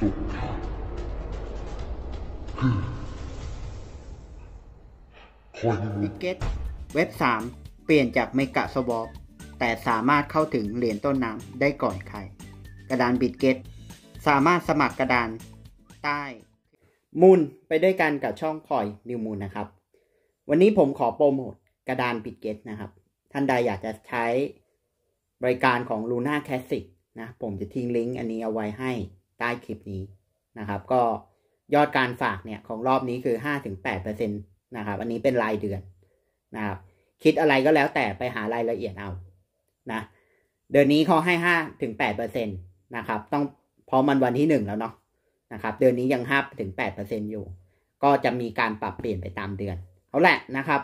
อเก็ตเว็บ3เปลี่ยนจากเมกะสวอปแต่สามารถเข้าถึงเหรียญต้นน้ำได้ก่อนใคร กระดานบิดเก็ตสามารถสมัครกระดานใต้มูลไปด้วยกันกับช่องคอยนิวมูลนะครับ วันนี้ผมขอโปรโมทกระดานบิดเก็ตนะครับ ท่านใดอยากจะใช้บริการของ Luna Classic นะผมจะทิ้งลิงก์อันนี้เอาไว้ให้ใต้คลิปนี้นะครับ ก็ยอดการฝากเนี่ยของรอบนี้คือห้าถึงแปปดเเอร์ซ็นะครับ อันนี้เป็นรายเดือนนะครับ คิดอะไรก็แล้วแต่ไปหารายละเอียดเอานะ เดือนนี้เขาให้ห้าถึงแปดเปอร์เซ็นตนะครับ ต้องพอมันวันที่หนึ่งแล้วเนาะนะครับ เดือนนี้ยังห้าถึงแปดเปอร์เซ็นอยู่ ก็จะมีการปรับเปลี่ยนไปตามเดือนเอาแหละนะครับ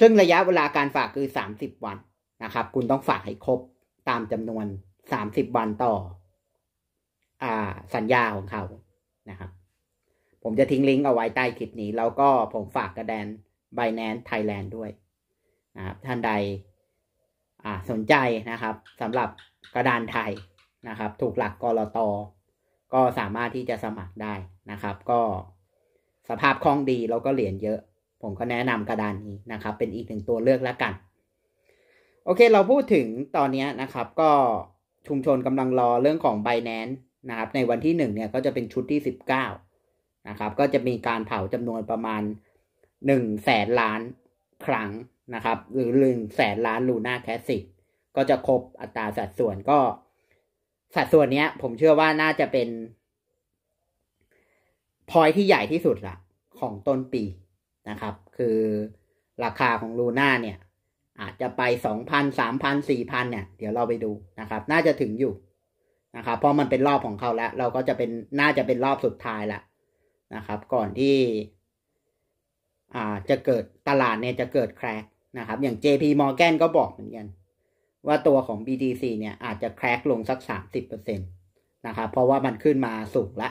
ซึ่งระยะเวลาการฝากคือสามสิบวันนะครับ คุณต้องฝากให้ครบตามจำนวนสามสิบวันต่อสัญญาของเขานะครับ ผมจะทิ้งลิงก์เอาไว้ใต้คลิปนี้ แล้วก็ผมฝากกระแดน b i แ a น c e Thailand ด้วยนะครับท่านใดสนใจนะครับสำหรับกระดานไทยนะครับถูกหลักกรอตอก็สามารถที่จะสมัครได้นะครับ ก็สภาพคล่องดีแล้วก็เหรียญเยอะ ผมก็แนะนำกระดานนี้นะครับเป็นอีกหนึ่งตัวเลือกแล้วกัน โอเคเราพูดถึงตอนนี้นะครับก็ชุมชนกำลังรอเรื่องของ b i แ a น c e นะครับในวันที่1เนี่ยก็จะเป็นชุดที่ 19นะครับ ก็จะมีการเผาจำนวนประมาณ1แสนล้านครั้งนะครับ หรือ1แสนล้านลูน่าแคสิกก็จะครบอัตราสัดส่วนก็ สัดส่วนเนี้ย ผมเชื่อว่าน่าจะเป็นพอยที่ใหญ่ที่สุดละของต้นปีนะครับ คือราคาของลูน่าเนี่ย อาจจะไปสองพันสามพันสี่พันเนี่ย เดี๋ยวเราไปดูนะครับ น่าจะถึงอยู่นะครับเพราะมันเป็นรอบของเขาแล้ว เราก็จะเป็นน่าจะเป็นรอบสุดท้ายละนะครับ ก่อนที่อ่าจะเกิดตลาดเนี่ยจะเกิดแครกนะครับ อย่าง JP Morgan ก็บอกเหมือนกัน ว่าตัวของ BTC เนี่ยอาจจะแครกลงสัก 30%นะครับเพราะว่ามันขึ้นมาสูงละ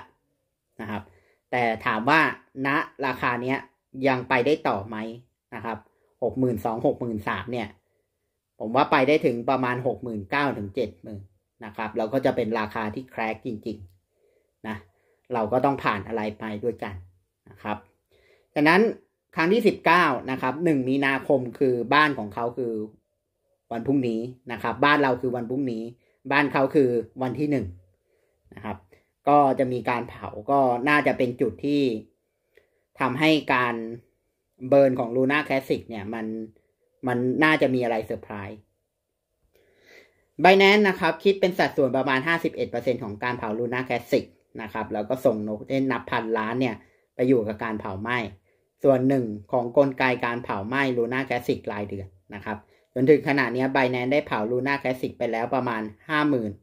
นะครับ แต่ถามว่าณนะราคาเนี้ยยังไปได้ต่อไหมนะครับหกหมื่นสองหกหมื่นสามเนี่ย ผมว่าไปได้ถึงประมาณหกหมื่นเก้าถึงเจ็ดหมื่นนะครับเราก็จะเป็นราคาที่แครกจริง ๆนะ เราก็ต้องผ่านอะไรไปด้วยกันนะครับดังนั้นครั้งที่ 19นะครับ1มีนาคมคือบ้านของเขาคือวันพรุ่งนี้นะครับ บ้านเราคือวันพรุ่งนี้ บ้านเขาคือวันที่1นนะครับ ก็จะมีการเผาก็น่าจะเป็นจุดที่ทำให้การเบิร์นของลูน่าแคสสิกเนี่ยมันมันน่าจะมีอะไรเซอร์ไพรส์บแนนนะครับคิดเป็นสัดส่วนประมาณ 51%ของการเผาลูน่าแคสิกนะครับแล้วก็ส่งนกเนนับพันล้าน เนี่ย ไปอยู่กับการเผาไหม้ส่วนหนึ่งของกลไกการเผาไหม้ลูน่าแคสิกรายเดือนนะครับจนถึงขณะนี้ไบแนนได้เผาลูน่าแคสิกไปแล้วประมาณ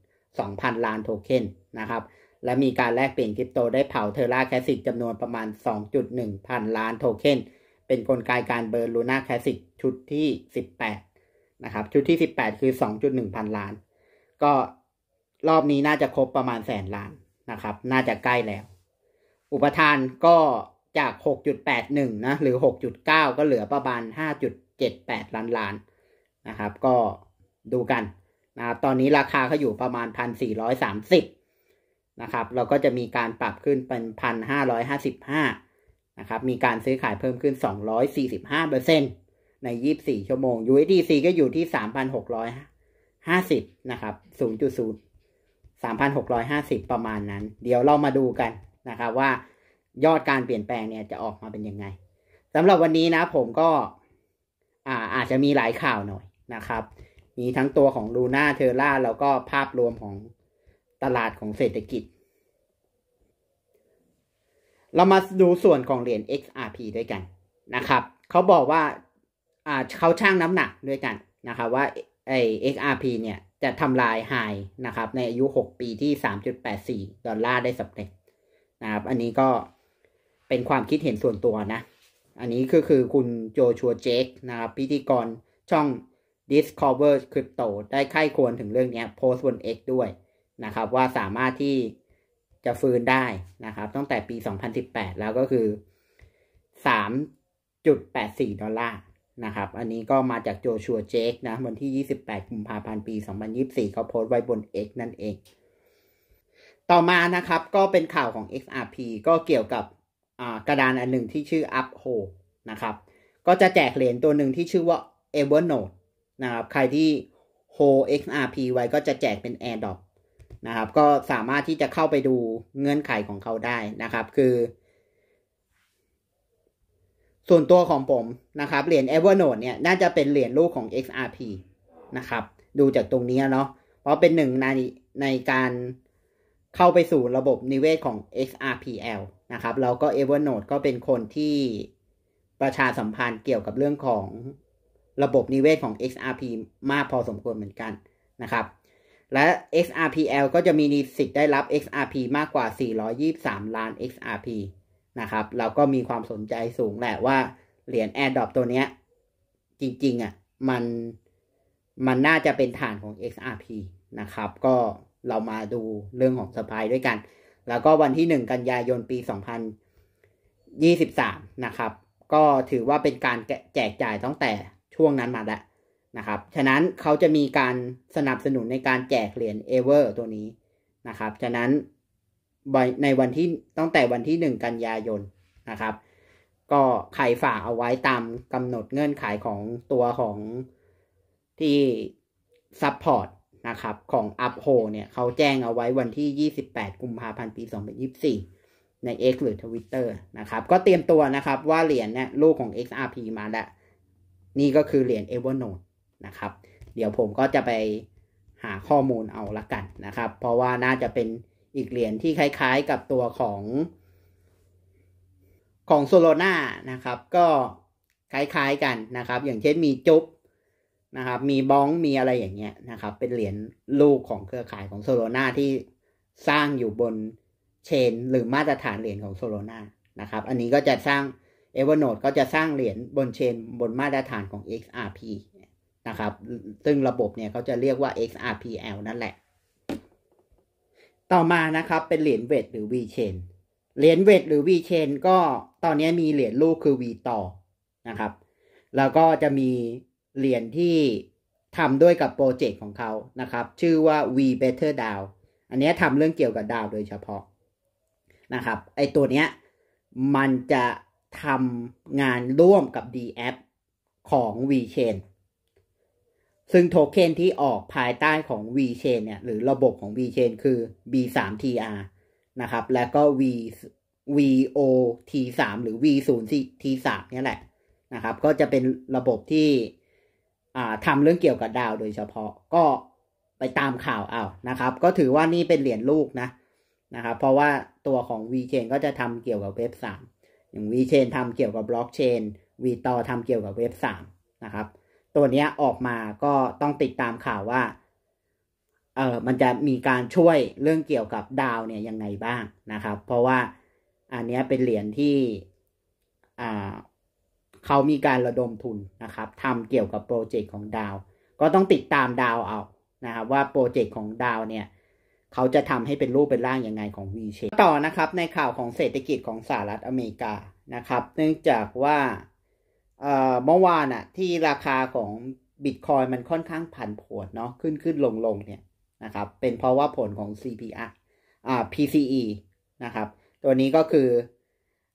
52,000ล้านโทเค็นนะครับและมีการแลกเปลี่ยนคริปโตได้เผาเทอร่าแคสิกจำนวนประมาณ 2.1พันล้านโทเค็นเป็นนกลไกการเบิร์นลูน่าแคสิกชุดที่18นะครับชุดที่สิบแปดคือสองจุดหนึ่งพันล้าน ก็รอบนี้น่าจะครบประมาณแสนล้านนะครับน่าจะใกล้แล้ว อุปทานก็จากหกจุดแปดหนึ่งนะหรือหกจุดเก้าก็เหลือประมาณห้าจุดเจ็ดแปดล้านล้านนะครับ ก็ดูกันนะตอนนี้ราคาเขาอยู่ประมาณพันสี่ร้อยสามสิบนะครับ เราก็จะมีการปรับขึ้นเป็นพันห้าร้อยห้าสิบห้านะครับ มีการซื้อขายเพิ่มขึ้นสองร้อยสี่สิบห้าเปอร์เซ็นต์ใน 24 ชั่วโมง USDC ก็อยู่ที่ 3,650 นะครับ0.0 3,650 ประมาณนั้น เดี๋ยวเรามาดูกันนะครับ ว่ายอดการเปลี่ยนแปลงเนี่ยจะออกมาเป็นยังไง สำหรับวันนี้นะผมก็อาอาจจะมีหลายข่าวหน่อยนะครับ มีทั้งตัวของลูน่าเทอร่าแล้วก็ภาพรวมของตลาดของเศรษฐกิจ เรามาดูส่วนของเหรียญ XRP ด้วยกันนะครับ เขาบอกว่าเขาช่างน้ำหนักด้วยกันนะครับว่าไอเ XRP เนี่ยจะทำลายไฮนะครับในอายุ 6 ปีที่ 3.84 ดอลลาร์ได้สำเร็จนะครับอันนี้ก็เป็นความคิดเห็นส่วนตัวนะ อันนี้ือคือคุณโจชัวเจคนะครับพิธีกรช่อง Discover Crypto ได้ไข้ควรถึงเรื่องนี้โพสต์บน X ด้วยนะครับว่าสามารถที่จะฟื้นได้นะครับ ตั้งแต่ปี 2018 แล้วก็คือ 3.84 ดอลลาร์นะครับ อันนี้ก็มาจากโจชัวเจคนะวันที่ 28กุมภาพันธ์ปี2024 เขาโพสต์ไว้บน X นั่นเอง ต่อมานะครับก็เป็นข่าวของ XRP ก็เกี่ยวกับกระดานอันหนึ่งที่ชื่อ Upho นะครับ ก็จะแจกเหรียญตัวหนึ่งที่ชื่อว่า Evernote นะครับใครที่ Hold XRP ไว้ก็จะแจกเป็น AirDrop นะครับก็สามารถที่จะเข้าไปดูเงื่อนไขของเขาได้นะครับ คือส่วนตัวของผมนะครับเหรียญ Evernote เนี่ยน่าจะเป็นเหรียญลูกของ XRP นะครับดูจากตรงนี้เนาะเพราะเป็นหนึ่งในในการเข้าไปสู่ระบบนิเวศของ XRPL นะครับแล้วก็ Evernote ก็เป็นคนที่ประชาสัมพันธ์เกี่ยวกับเรื่องของระบบนิเวศของ XRP มากพอสมควรเหมือนกันนะครับ และ XRPL ก็จะมีนิสิตได้รับ XRP มากกว่า 423 ล้าน XRP นะครับเราก็มีความสนใจสูงแหละว่าเหรียญแอร์ดอปตัวเนี้ยจริงๆอะ่ะมันมันน่าจะเป็นฐานของ XRP นะครับก็เรามาดูเรื่องของสปายด้วยกัน แล้วก็วันที่1กันยายนปี 2023นะครับ ก็ถือว่าเป็นการแจกจ่ายตั้งแต่ช่วงนั้นมาแล้วนะครับ ฉะนั้นเขาจะมีการสนับสนุนในการแจกเหรียญเอเวอร์ตัวนี้นะครับ ฉะนั้นในวันที่ตั้งแต่วันที่1กันยายน นะครับ ก็ใครฝากเอาไว้ตามกำหนดเงื่อนไขของตัวของที่ซัพพอร์ตนะครับ ของอัพโฮเนี่ย เขาแจ้งเอาไว้วันที่ 28 กุมภาพันธ์ปี 2024 ใน X หรือ Twitter นะครับ ก็เตรียมตัวนะครับ ว่าเหรียญเนี่ยลูกของ XRP มาแล้ว นี่ก็คือเหรียญ Evernote นะครับ เดี๋ยวผมก็จะไปหาข้อมูลเอาละกันนะครับ เพราะว่าน่าจะเป็นอีกเหรียญที่คล้ายๆกับตัวของของโซโลนานะครับก็คล้ายๆกันนะครับ อย่างเช่นมีจุ๊บนะครับมีบ้องมีอะไรอย่างเงี้ยนะครับเป็นเหรียญลูกของเครือข่ายของโซโลนาที่สร้างอยู่บนเชนหรือมาตรฐานเหรียญของโซโลนานะครับอันนี้ก็จะสร้าง e v e r n o t e ก็จะสร้างเหรียญบนเชน บนมาตรฐานของ XRP นะครับ ซึ่งระบบเนี่ยเขาจะเรียกว่า XRPL นั่นแหละต่อมานะครับเป็นเหรียญเวทหรือ V ีเชนเหรียญเวทหรือ V ีเชนก็ตอนนี้มีเหรียญลูกคือ V ต่อนะครับ แล้วก็จะมีเหรียญที่ทำด้วยกับโปรเจกต์ของเขานะครับ ชื่อว่า V Better DAO อันนี้ทำเรื่องเกี่ยวกับดาว โดยเฉพาะนะครับ ไอตัวเนี้ยมันจะทำงานร่วมกับ D App ของ V Chain ซึ่งโทเค็นที่ออกภายใต้ของ VChain เนี่ยหรือระบบของ VChain คือ B3TR นะครับและก็ V VOT3 หรือ V0T3 เนี่ยแหละนะครับ ก็จะเป็นระบบที่ทำเรื่องเกี่ยวกับดาว โดยเฉพาะก็ไปตามข่าวเอานะครับ ก็ถือว่านี่เป็นเหรียญลูกนะนะครับ เพราะว่าตัวของ VChain ก็จะทำเกี่ยวกับเว็บ3อย่าง VChain ทำเกี่ยวกับบล็อกเชน v ต่อทำเกี่ยวกับเว็บ3นะครับตัวเนี้ยออกมาก็ต้องติดตามข่าวว่า เออมันจะมีการช่วยเรื่องเกี่ยวกับดาว เนี่ยยังไงบ้างนะครับ เพราะว่าอันนี้เป็นเหรียญที่อ่า เขามีการระดมทุนนะครับทำเกี่ยวกับโปรเจกต์ของดาว ก็ต้องติดตามดาวเอา นะครับว่าโปรเจกต์ของดาวเนี่ย เขาจะทำให้เป็นรูปเป็นร่างยังไงของ V ีเชต่อนะครับในข่าวของเศรษฐกิจของสหรัฐอเมริกานะครับ เนื่องจากว่าเมื่อวานอะที่ราคาของบิตคอยมันค่อนข้างผันผวนเนาะขึ้นขึ้นลงลงเนี่ยนะครับ เป็นเพราะว่าผลของ c p i อ่า PCE นะครับตัวนี้ก็คือ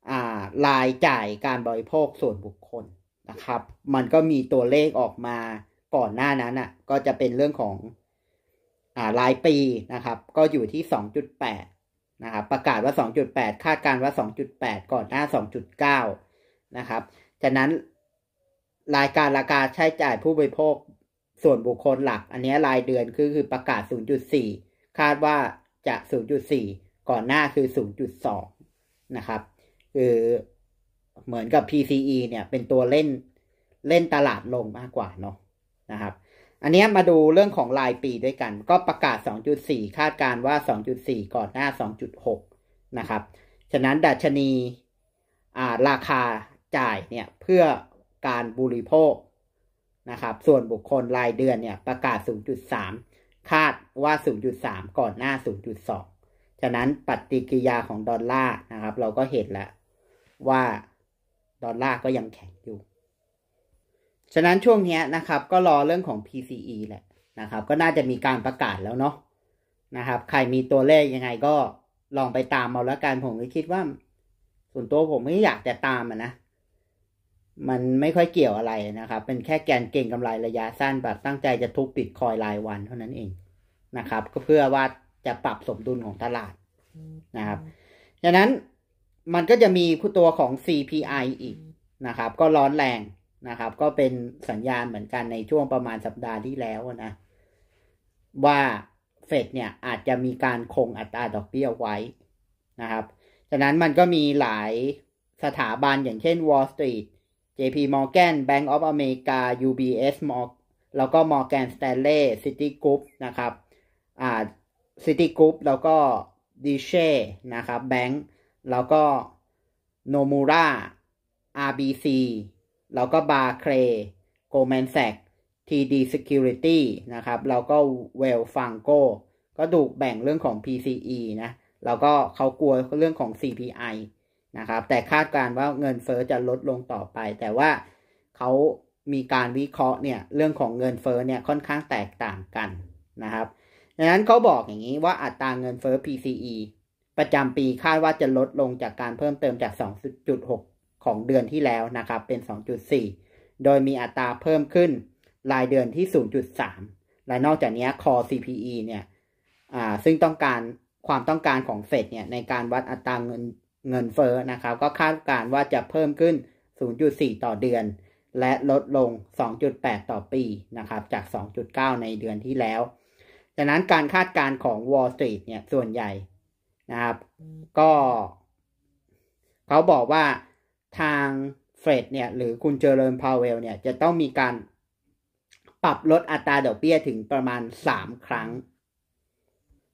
อ่ารายจ่ายการบริโภคส่วนบุคคลนะครับ มันก็มีตัวเลขออกมาก่อนหน้านั้นอ่ะก็จะเป็นเรื่องของอ่ารายปีนะครับ ก็อยู่ที่สองจุดแปดนะครับประกาศว่าสองจุดแปดคาดการว่าสองจุดแปดก่อนหน้าสองจุดเก้านะครับฉะนั้นรายการราคาใช้จ่ายผู้บริโภคส่วนบุคคลหลัก อันนี้รายเดือนคือคือประกาศ0.4คาดว่าจะ0.4ก่อนหน้าคือ0.2นะครับคือเหมือนกับ PCE เนี่ยเป็นตัวเล่นเล่นตลาดลงมากกว่าเนาะนะครับ อันนี้มาดูเรื่องของรายปีด้วยกัน ก็ประกาศ2.4คาดการว่า2.4ก่อนหน้า2.6นะครับ ฉะนั้นดัชนีราคาจ่ายเนี่ยเพื่อการบริโภคนะครับ ส่วนบุคคลรายเดือนเนี่ย ประกาศ 0.3 คาดว่า 0.3 ก่อนหน้า 0.2 ฉะนั้นปฏิกิริยาของดอลลาร์นะครับ เราก็เห็นแล้วว่าดอลลาร์ก็ยังแข็งอยู่ ฉะนั้นช่วงนี้นะครับ ก็รอเรื่องของ PCE แหละนะครับ ก็น่าจะมีการประกาศแล้วเนาะนะครับ ใครมีตัวเลขยังไงก็ลองไปตามเอาแล้วกันผมก็คิดว่าส่วนตัวผมไม่อยากจะตามนะมันไม่ค่อยเกี่ยวอะไรนะครับ เป็นแค่แกนเก่งกำไร ระยะสั้นแบบตั้งใจจะทุบปิดคอยรายวันเท่านั้นเองนะครับ ก็เพื่อว่าจะปรับสมดุลของตลาดนะครับ ดังนั้นมันก็จะมีคู่ตัวของ CPI อีกนะครับ ก็ร้อนแรงนะครับ ก็เป็นสัญญาณเหมือนกันในช่วงประมาณสัปดาห์ที่แล้วนะ ว่าเฟดเนี่ยอาจจะมีการคงอัตราดอกเบี้ยไว้นะครับดังนั้นมันก็มีหลายสถาบันอย่างเช่น Wall Street JP Morgan Bank of America UBS แล้วก็ Morgan Stanley City Group นะครับ อ่า City Group แล้วก็ d ีเชนะครับแบงก์แล้วก็ Nomura, RBC แล้วก็ b a r Barclay Goldman Sachs, TD Security นะครับ แล้วก็ Well s f a r g o ก็ดูแบ่งเรื่องของ PCE นะ แล้วก็เขากลัวเรื่องของ CPI นะครับแต่คาดการว่าเงินเฟอ้อจะลดลงต่อไป แต่ว่าเขามีการวิเคราะห์เนี่ยเรื่องของเงินเฟอ้อเนี่ยค่อนข้างแตกต่างกันนะครับดังนั้นเขาบอกอย่างนี้ว่าอัตราเงินเฟอ้อ PCE ประจำปีคาดว่าจะลดลงจากการเพิ่มเติมจาก 2.6 ของเดือนที่แล้วนะครับเป็น 2.4 โดยมีอัตราเพิ่มขึ้นรายเดือนที่ 0.3 และนอกจากนี้ Core CPE เนี่ยซึ่งต้องการความต้องการของเฟดเนี่ยในการวัดอัตราเงินเงินเฟ้อนะครับก็คาดการว่าจะเพิ่มขึ้น 0.4 ต่อเดือน และลดลง 2.8 ต่อปีนะครับจาก 2.9 ในเดือนที่แล้วดังนั้นการคาดการณ์ของ Wall Street เนี่ยส่วนใหญ่นะครับ ก็เขาบอกว่าทางเฟดเนี่ย หรือคุณเจริญพาวเวลเนี่ยจะต้องมีการปรับลดอัตราดอกเบี้ยถึงประมาณ 3 ครั้ง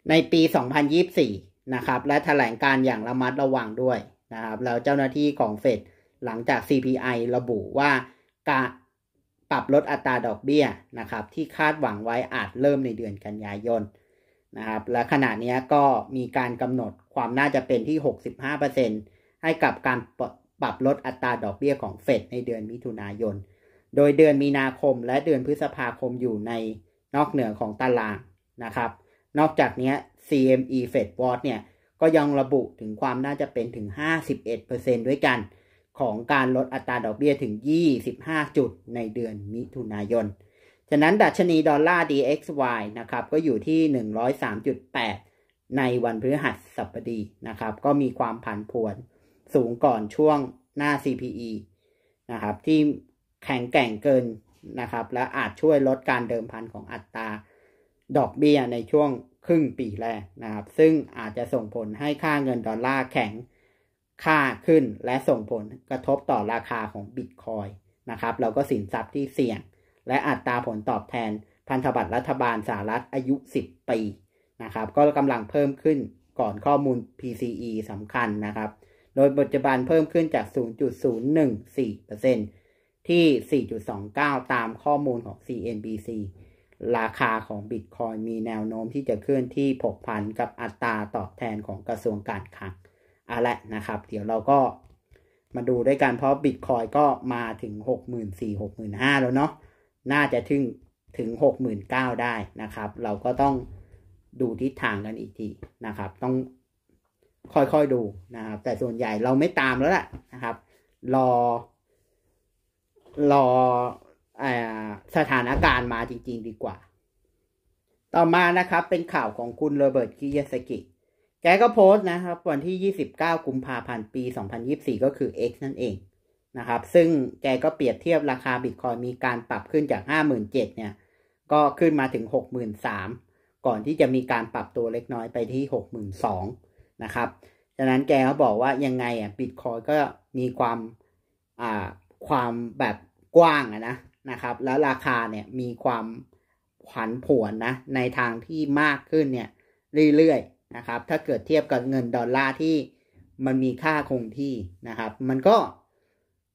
ในปี 2024นะครับและแถลงการอย่างระมัดระวังด้วยนะครับแล้วเจ้าหน้าที่ของเฟดหลังจาก CPI ระบุว่าการปรับลดอัตราดอกเบี้ยนะครับที่คาดหวังไว้อาจเริ่มในเดือนกันยายนนะครับและขณะนี้ก็มีการกำหนดความน่าจะเป็นที่ 65%ให้กับการปรับลดอัตราดอกเบี้ยของเฟดในเดือนมิถุนายนโดยเดือนมีนาคมและเดือนพฤษภาคมอยู่ในนอกเหนือของตารางนะครับ นอกจากนี้ CME Fed Watch เนี่ยก็ยังระบุถึงความน่าจะเป็นถึง 51%ด้วยกันของการลดอัตราดอกเบี้ยถึง 25 จุดในเดือนมิถุนายนฉะนั้นดัชนีดอลลาร์ DXY นะครับก็อยู่ที่ 103.8 ในวันพฤหัสสบดีนะครับก็มีความผันผวนสูงก่อนช่วงหน้า CPE นะครับที่แข็งแกร่งเกินนะครับและอาจช่วยลดการเดิมพันของอัตราดอกเบี้ยในช่วงครึ่งปีแรกนะครับซึ่งอาจจะส่งผลให้ค่าเงินดอลลาร์แข็งค่าขึ้นและส่งผลกระทบต่อราคาของบิตคอยนะครับแล้วก็สินทรัพย์ที่เสี่ยง และอัตราผลตอบแทนพันธบัตรรัฐบาลสหรัฐอายุ 10 ปีนะครับ ก็กำลังเพิ่มขึ้นก่อนข้อมูล PCE สำคัญนะครับ โดยปัจจุบันเพิ่มขึ้นจาก 0.014%ที่ 4.29 ตามข้อมูลของ CNBC ราคาของบิตคอยมีแนวโน้มที่จะเคลื่อนที่ผกผัน กับอัตราตอบแทนของกระทรวงการคลังอะละนะครับ เดี๋ยวเราก็มาดูด้วยกันเพราะบิตคอยก็มาถึง6 4 0 0 0 6 5 0 0 0แล้วเนาะน่าจะถึงถึง 69,000 ได้นะครับ เราก็ต้องดูทิศทางกันอีกทีนะครับ ต้องค่อยๆดูนะครับแต่ส่วนใหญ่เราไม่ตามแล้วล่ะนะครับ รอ รอสถานการณ์มาจริง ๆ ดีกว่า ต่อมานะครับเป็นข่าวของคุณโรเบิร์ตกิยาสกิ แกก็โพสต์นะครับ วันที่ 29 กุมภาพันธ์ปี 2024 ก็คือ X นั่นเองนะครับ ซึ่งแกก็เปรียบเทียบราคาบิตคอยมีการปรับขึ้นจาก57,000เนี่ย ก็ขึ้นมาถึง 63,000 ก่อนที่จะมีการปรับตัวเล็กน้อยไปที่ 62,000นะครับ ฉะนั้นแกก็บอกว่ายังไงอ่ะบิตคอยก็มีความอ่าความแบบกว้างอะนะนะครับแล้วราคาเนี่ยมีความผันผวนนะ ในทางที่มากขึ้นเนี่ย เรื่อยๆนะครับ ถ้าเกิดเทียบกับเงินดอลลาร์ที่ มันมีค่าคงที่นะครับ มันก็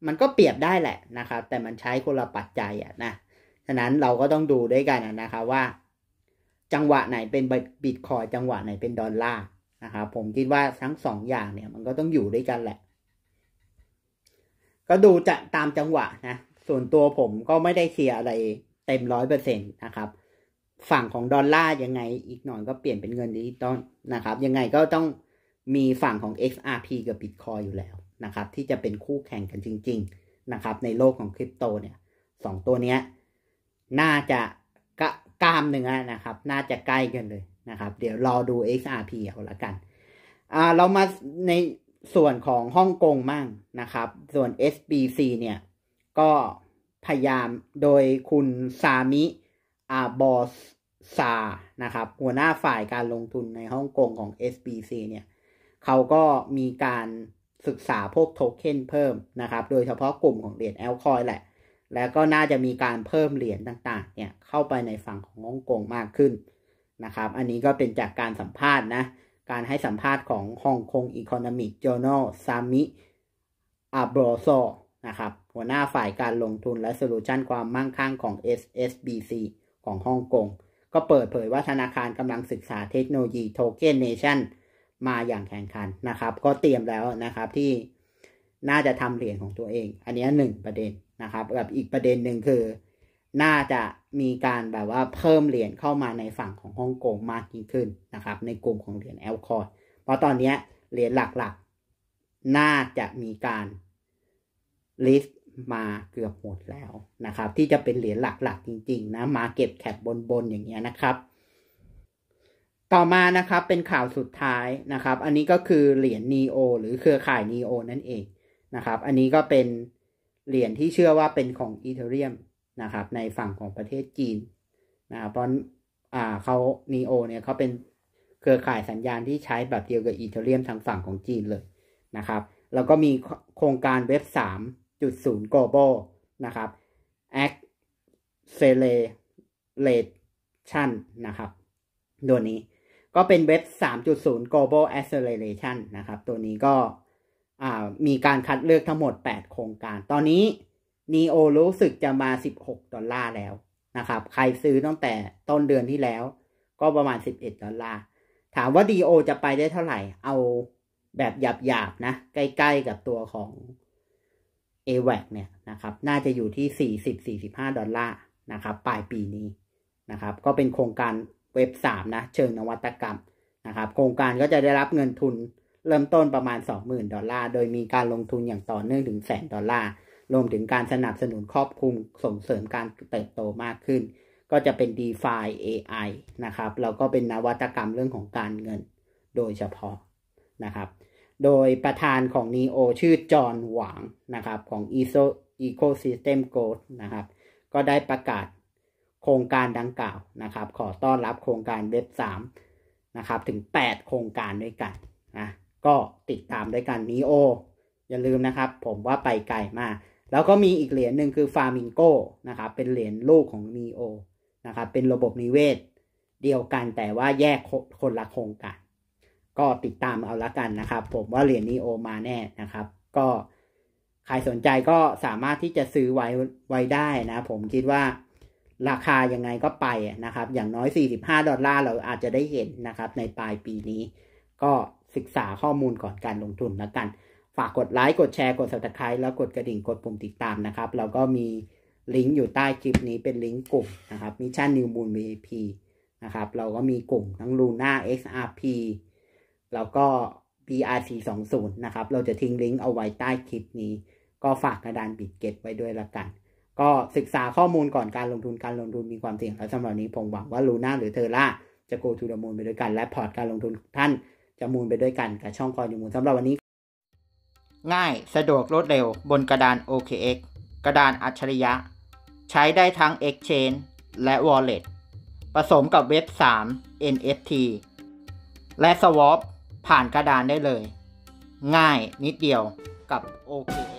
มันก็เปรียบได้แหละนะครับ แต่มันใช้คนละปัจจัยอะนะฉะนั้นเราก็ต้องดูด้วยกันนะครับว่า จังหวะไหนเป็นบิตคอยจังหวะไหนเป็นดอลลาร์นะครับผมคิดว่าทั้งสองอย่างเนี่ยมันก็ต้องอยู่ด้วยกันแหละ ก็ดูจะตามจังหวะนะส่วนตัวผมก็ไม่ได้เชียร์อะไรเต็มร้อยเปอร์เซ็นต์นะครับ ฝั่งของดอลลาร์ยังไงอีกหน่อยก็เปลี่ยนเป็นเงินดิจิตอลนะครับ ยังไงก็ต้องมีฝั่งของ XRP กับ Bitcoin อยู่แล้วนะครับ ที่จะเป็นคู่แข่งกันจริง ๆ นะครับ ในโลกของคริปโตเนี่ยสองตัวเนี้ยน่าจะกล้ามหนึ่งนะครับ น่าจะใกล้กันเลยนะครับ เดี๋ยวรอดู XRP เอาละกันอ่าเรามาในส่วนของฮ่องกงมั่งนะครับ ส่วน SBC เนี่ยก็พยายามโดยคุณซามิอาบอสซา นะครับ หัวหน้าฝ่ายการลงทุนในฮ่องกงของ SBC เนี่ยเขาก็มีการศึกษาพวกโทเค็นเพิ่มนะครับ โดยเฉพาะกลุ่มของเหรียญแอลคอยแหละ แล้วก็น่าจะมีการเพิ่มเหรียญต่าง ๆ เนี่ย เข้าไปในฝั่งของฮ่องกงมากขึ้นนะครับ อันนี้ก็เป็นจากการสัมภาษณ์นะ การให้สัมภาษณ์ของฮ่องกงอีคอน n o m กจอน u r ซามิอาบรอโซนะครับหัวหน้าฝ่ายการลงทุนและโซลูชันความมั่งคั่งของ SSBC ของฮ่องกงก็เปิดเผยว่าธนาคารกำลังศึกษาเทคโนโลยีโทเค็นเนชั่นมาอย่างแข่งขันนะครับ ก็เตรียมแล้วนะครับที่น่าจะทำเหรียญของตัวเอง อันนี้หนึ่งประเด็นนะครับกับอีกประเด็นหนึ่งคือ น่าจะมีการแบบว่าเพิ่มเหรียญเข้ามาในฝั่งของฮ่องกงมากยิ่งขึ้นนะครับ ในกลุ่มของเหรียญแอลคอร์เพราะตอนนี้เหรียญหลักๆน่าจะมีการลิสต์มาเกือบหมดแล้วนะครับ ที่จะเป็นเหรียญหลัก ๆจริงๆ นะมาเก็บแคปบนๆ อย่างเงี้ยนะครับ ต่อมานะครับเป็นข่าวสุดท้ายนะครับ อันนี้ก็คือเหรียญนีโอหรือเครือข่ายนีโอนั่นเองนะครับ อันนี้ก็เป็นเหรียญที่เชื่อว่าเป็นของอีเธอเรียมนะครับ ในฝั่งของประเทศจีนนะครับเพราะอ่าเขาีโอเนี่ยเขาเป็นเครือข่ายสัญญาณที่ใช้แบบเดียวกับอีเธอเรียมทางฝั่งของจีนเลยนะครับแล้วก็มีโครงการเว็บ3จุดศูนย์ global นะครับ acceleration นะครับ ตัวนี้ก็เป็นเว็บ3.0 global acceleration นะครับ ตัวนี้ก็มีการคัดเลือกทั้งหมด 8 โครงการตอนนี้ NEO รู้สึกจะมา 16ดอลลาร์แล้วนะครับ ใครซื้อตั้งแต่ต้นเดือนที่แล้ว ก็ประมาณ 11 ดอลลาร์ ถามว่า DO จะไปได้เท่าไหร่เอาแบบหยาบๆ นะ ใกล้ๆกับตัวของ AWAC เนี่ยนะครับน่าจะอยู่ที่ 40-45 ดอลลาร์นะครับปลายปีนี้นะครับ ก็เป็นโครงการเว็บสามนะเชิงนวัตกรรมนะครับ โครงการก็จะได้รับเงินทุน เริ่มต้นประมาณ 20,000 ดอลลาร์ โดยมีการลงทุนอย่างต่อเนื่องถึงแสนดอลลาร์รวมถึงการสนับสนุนครอบคลุมส่งเสริมการเติบโตมากขึ้น ก็จะเป็น d e f i AI นะครับแล้วก็เป็นนวัตกรรมเรื่องของการเงินโดยเฉพาะนะครับโดยประธานของ NEO ชื่อจอห์นหวังนะครับของ ESO Ecosystem g r o w t นะครับก็ได้ประกาศโครงการดังกล่าวนะครับขอต้อนรับโครงการเว็บ3นะครับถึง 8 โครงการด้วยกันนะก็ติดตามด้วยกัน NEO อย่าลืมนะครับผมว่าไปไกลมากแล้วก็มีอีกเหรียญหนึ่งคือฟาร์มิงโกนะครับเป็นเหรียญลูกของ NEO นะครับเป็นระบบนิเวศ เดียวกันแต่ว่าแยกคนละโครงการก็ติดตามเอาละกันนะครับ ผมว่าเหรียญนี้โอมาแน่นะครับ ก็ใครสนใจก็สามารถที่จะซื้อไว้ไว้ได้นะ ผมคิดว่าราคายังไงก็ไปนะครับ อย่างน้อย 45 ดอลลาร์เราอาจจะได้เห็นนะครับ ในปลายปีนี้ ก็ศึกษาข้อมูลก่อนการลงทุนแล้วกัน ฝากกดไลค์กดแชร์กด subscribe แล้วกดกระดิ่งกดปุ่มติดตามนะครับแล้วก็มีลิงก์อยู่ใต้คลิปนี้เป็นลิงก์กลุ่มนะครับมิชชั่นนิวมูล VIP นะครับเราก็มีกลุ่มทั้ง Luna XRP แล้วก็ BRC 2 0นะครับ เราจะทิ้งลิงก์เอาไว้ใต้คลิปนี้ ก็ฝากกระดานบิดเก็ตไว้ด้วยละกัน ก็ศึกษาข้อมูลก่อนการลงทุน การลงทุนมีความเสี่ยงและสำหรับนี้ผมหวังว่าลูน่าหรือเทอร่า จะโกทูดมูลไปด้วยกัน และพอร์ตการลงทุนท่านจะมูลไปด้วยกันกับช่องคอยดูมูล สำหรับวันนี้ ง่ายสะดวก รวดเร็ว บนกระดาน OKX กระดานอัจฉริยะ ใช้ได้ทั้ง Exchange และ Wallet ผสมกับเว็บ 3 NFT และ Swap ผ่านกระดานได้เลย ง่ายนิดเดียวกับ OK